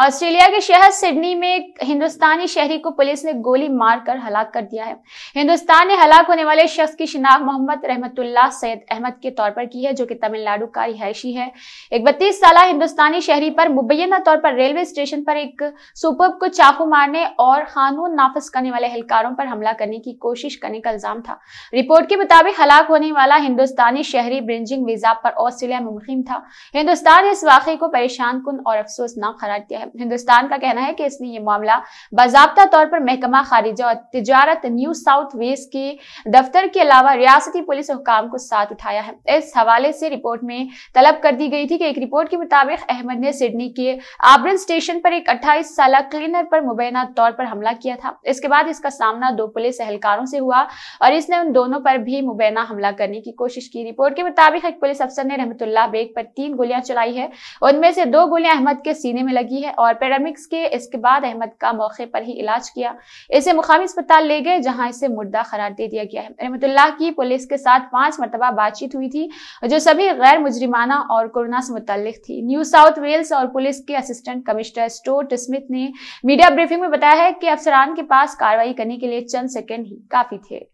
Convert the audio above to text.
Australia के शहर Sydney में एक हिंदुस्तानी शहरी को पुलिस ने गोली मारकर हलाक कर दिया है हिंदुस्तान ने हलाक होने वाले शख्स की शिनाख्त मोहम्मद रहमतुल्ला सैयद अहमद के तौर पर की है जो कि तमिलनाडु का रिहायशी है एक बत्तीस साल हिंदुस्तानी शहरी पर मुबैना तौर पर रेलवे स्टेशन पर एक सुपर को चाकू मारने और कानून नाफज करने वाले एहलकारों पर हमला करने की कोशिश करने का इल्जाम था रिपोर्ट के मुताबिक हलाक होने वाला हिंदुस्तानी शहरी ब्रिंजिंग वीजा पर ऑस्ट्रेलिया में मुहिम था हिंदुस्तान ने इस वाक़े को परेशान कन और अफसोसनाक करार दिया है हिंदुस्तान का कहना है कि इसने ये मामला बाजाबता तौर पर महकमा खारिजा और तजारत न्यू साउथ वेस्ट के दफ्तर के अलावा रियासती पुलिस हुकाम को साथ उठाया है इस हवाले से रिपोर्ट में तलब कर दी गई थी कि एक रिपोर्ट के मुताबिक अहमद ने सिडनी के आबरन स्टेशन पर एक अट्ठाईस साल क्लीनर पर मुबैना तौर पर हमला किया था इसके बाद इसका सामना दो पुलिस एहलकारों से हुआ और इसने उन दोनों पर भी मुबैना हमला करने की कोशिश की रिपोर्ट के मुताबिक एक पुलिस अफसर ने रहमतुल्ला बेग पर तीन गोलियां चलाई है उनमें से दो गोलियां अहमद के सीने में लगी है और पैरामिक्स के इसके बाद अहमद का मौके पर ही इलाज किया इसे मुकामी अस्पताल ले गए जहां इसे मुर्दा करार दे दिया गया है रहमतुल्ला की पुलिस के साथ पांच मरतबा बातचीत हुई थी जो सभी गैर मुजरिमाना और कोरोना से मुतलिक थी न्यू साउथ वेल्स और पुलिस के असिस्टेंट कमिश्नर स्टोट स्मिथ ने मीडिया ब्रीफिंग में बताया है कि अफसरान के पास कार्रवाई करने के लिए चंद सेकेंड ही काफी थे